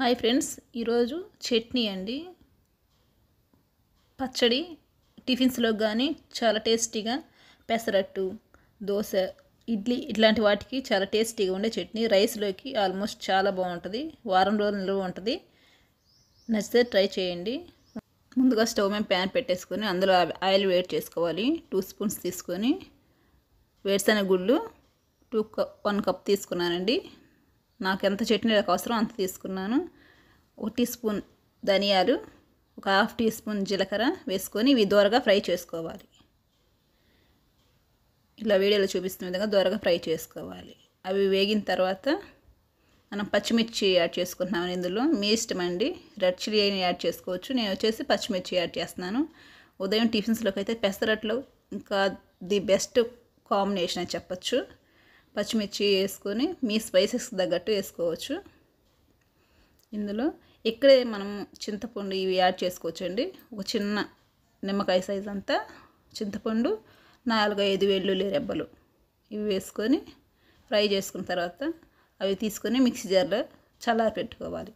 hi friends ఈరోజు చట్నీ అండి పచ్చడి టిఫిన్స్లో కానీ చాలా టేస్టీగా పెసరట్టు దోశ ఇడ్లీ ఇట్లాంటి వాటికి చాలా టేస్టీగా ఉండే చట్నీ రైస్లోకి ఆల్మోస్ట్ చాలా బాగుంటుంది వారం రోజులు నిల్వ ఉంటుంది నచ్చితే ట్రై చేయండి ముందుగా స్టవ్ మేము ప్యాన్ పెట్టేసుకొని అందులో ఆయిల్ వేట్ చేసుకోవాలి టూ స్పూన్స్ తీసుకొని వేరుశనగ గుళ్ళు టూ కప్ వన్ కప్ తీసుకున్నానండి నాకు ఎంత చట్నీలకు అవసరం అంత తీసుకున్నాను ఒక టీ స్పూన్ ధనియాలు ఒక హాఫ్ టీ స్పూన్ జీలకర్ర వేసుకొని ఇవి దూరగా ఫ్రై చేసుకోవాలి ఇలా వీడియోలో చూపిస్తున్న విధంగా దూరగా ఫ్రై చేసుకోవాలి అవి వేగిన తర్వాత మనం పచ్చిమిర్చి యాడ్ చేసుకుంటున్నాము ఇందులో మీ ఇష్టం అండి రెడ్ చిల్లీ అయిన యాడ్ చేసుకోవచ్చు నేను వచ్చేసి పచ్చిమిర్చి యాడ్ చేస్తున్నాను ఉదయం టిఫిన్స్లోకి అయితే పెసరట్లు ఇంకా ది బెస్ట్ కాంబినేషన్ అని చెప్పచ్చు పచ్చిమిర్చి వేసుకొని మీ స్పైసెస్ తగ్గట్టు వేసుకోవచ్చు ఇందులో ఇక్కడే మనం చింతపండు ఇవి యాడ్ చేసుకోవచ్చండి ఒక చిన్న నిమ్మకాయ సైజ్ అంతా చింతపండు నాలుగు ఐదు వెల్లుల్లి రెబ్బలు ఇవి వేసుకొని ఫ్రై చేసుకున్న తర్వాత అవి తీసుకొని మిక్సీ జార్లో చల్లారి పెట్టుకోవాలి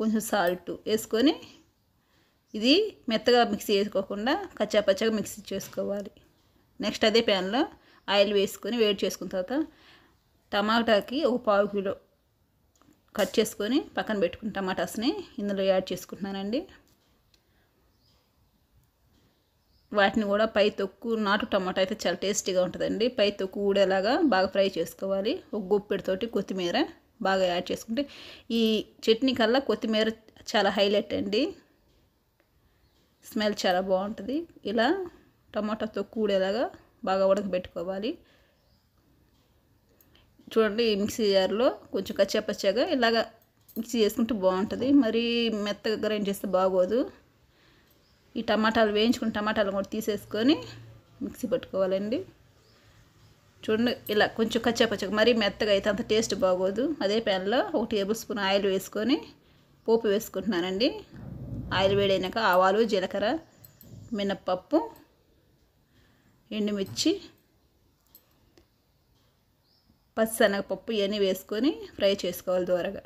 కొంచెం సాల్ట్ వేసుకొని ఇది మెత్తగా మిక్సీ చేసుకోకుండా కచ్చాపచ్చగా మిక్సీ చేసుకోవాలి నెక్స్ట్ అదే ప్యాన్లో ఆయిల్ వేసుకొని వేడి చేసుకున్న తర్వాత టమాటాకి ఒక పావు కిలో కట్ చేసుకొని పక్కన పెట్టుకున్న టమాటాస్ని ఇందులో యాడ్ చేసుకుంటున్నానండి వాటిని కూడా పై తొక్కు నాటు టమాటా అయితే చాలా టేస్టీగా ఉంటుందండి పై తొక్కు ఊడేలాగా బాగా ఫ్రై చేసుకోవాలి ఒక గుప్పెడితోటి కొత్తిమీర బాగా యాడ్ చేసుకుంటే ఈ చట్నీ కల్లా కొత్తిమీర చాలా హైలైట్ అండి స్మెల్ చాలా బాగుంటుంది ఇలా టమాటా తొక్కు ఊడేలాగా బాగా ఉడకబెట్టుకోవాలి చూడండి మిక్సీ జార్లో కొంచెం కచ్చాపచ్చాగా ఇలాగ మిక్సీ చేసుకుంటే బాగుంటుంది మరి మెత్తగా గ్రైండ్ చేస్తే బాగోదు ఈ టమాటాలు వేయించుకుని టమాటాలు కూడా తీసేసుకొని మిక్సీ పట్టుకోవాలండి చూడండి ఇలా కొంచెం పచ్చగా మరీ మెత్తగా అయితే అంత టేస్ట్ బాగోదు అదే ప్యాన్లో ఒక టేబుల్ స్పూన్ ఆయిల్ వేసుకొని పోపు వేసుకుంటున్నానండి ఆయిల్ వేడైనాక ఆవాలు జీలకర్ర మినప్పప్పు ఎండుమిర్చి పచ్చనగపప్పు ఇవన్నీ వేసుకొని ఫ్రై చేసుకోవాలి దూరగా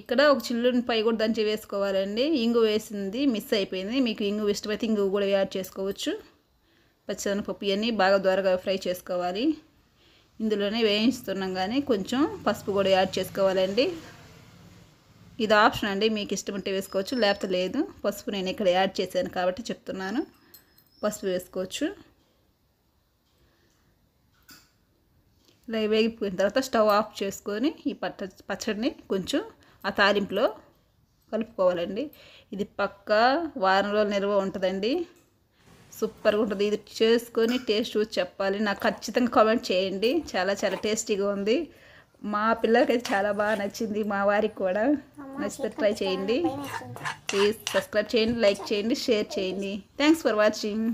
ఇక్కడ ఒక చిల్లుని పై కూడా దంచి వేసుకోవాలండి ఇంగు వేసింది మిస్ అయిపోయింది మీకు ఇంగు ఇష్టమైతే ఇంగు కూడా యాడ్ చేసుకోవచ్చు పచ్చనగపప్పు ఇవన్నీ బాగా దూరగా ఫ్రై చేసుకోవాలి ఇందులోనే వేయించుతున్నాం కానీ కొంచెం పసుపు కూడా యాడ్ చేసుకోవాలండి ఇది ఆప్షన్ అండి మీకు ఇష్టం ఉంటే వేసుకోవచ్చు లేకపోతే లేదు పసుపు నేను ఇక్కడ యాడ్ చేశాను కాబట్టి చెప్తున్నాను పసుపు వేసుకోవచ్చు ఇలా వేగిపోయిన తర్వాత స్టవ్ ఆఫ్ చేసుకొని ఈ పచ్చ పచ్చడిని కొంచెం ఆ తాలింపులో కలుపుకోవాలండి ఇది పక్క వారం రోజులు నిల్వ ఉంటుందండి సూపర్గా ఉంటుంది ఇది చేసుకొని టేస్ట్ చూసి చెప్పాలి నాకు ఖచ్చితంగా కామెంట్ చేయండి చాలా చాలా టేస్టీగా ఉంది మా పిల్లలకి అయితే చాలా బాగా నచ్చింది మా వారికి కూడా నచ్చితే ట్రై చేయండి ప్లీజ్ సబ్స్క్రైబ్ చేయండి లైక్ చేయండి షేర్ చేయండి థ్యాంక్స్ ఫర్ వాచింగ్